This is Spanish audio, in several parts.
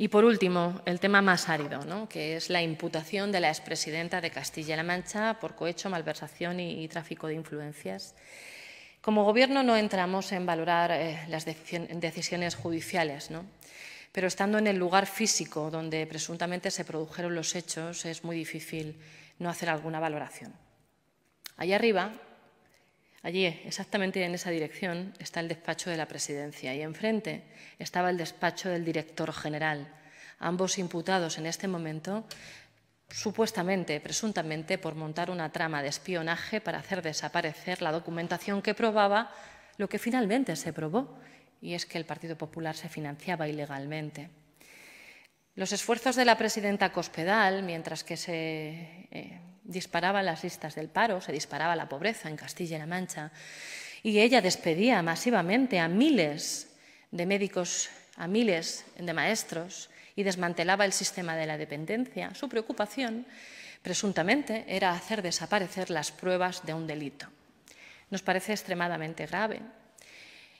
Y por último, el tema más árido, que es la imputación de la expresidenta de Castilla-La Mancha por cohecho, malversación y, tráfico de influencias. Como Gobierno no entramos en valorar eh, las decisiones judiciales, pero estando en el lugar físico donde presuntamente se produjeron los hechos, es muy difícil no hacer alguna valoración. Allá arriba, Allí, exactamente en esa dirección, está el despacho de la presidencia y enfrente estaba el despacho del director general, ambos imputados en este momento supuestamente, presuntamente, por montar una trama de espionaje para hacer desaparecer la documentación que probaba lo que finalmente se probó, y es que el Partido Popular se financiaba ilegalmente. Los esfuerzos de la presidenta Cospedal, mientras que se eh, disparaba las listas del paro, se disparaba la pobreza en Castilla-La y Mancha y ella despedía masivamente a miles de médicos, a miles de maestros y desmantelaba el sistema de la dependencia. Su preocupación, presuntamente, era hacer desaparecer las pruebas de un delito. Nos parece extremadamente grave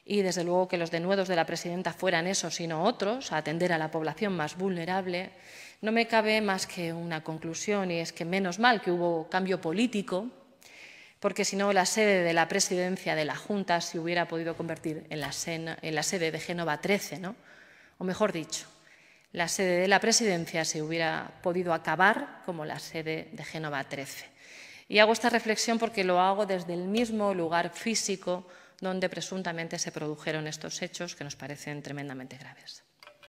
y desde luego que los denuedos de la presidenta fueran esos y no otros, a atender a la población más vulnerable, no me cabe más que una conclusión y es que menos mal que hubo cambio político, porque si no la sede de la presidencia de la Junta se hubiera podido convertir en la, sede de Génova 13, ¿no? o mejor dicho, la sede de la presidencia se hubiera podido acabar como la sede de Génova 13. Y hago esta reflexión porque lo hago desde el mismo lugar físico donde presuntamente se produjeron estos hechos que nos parecen tremendamente graves.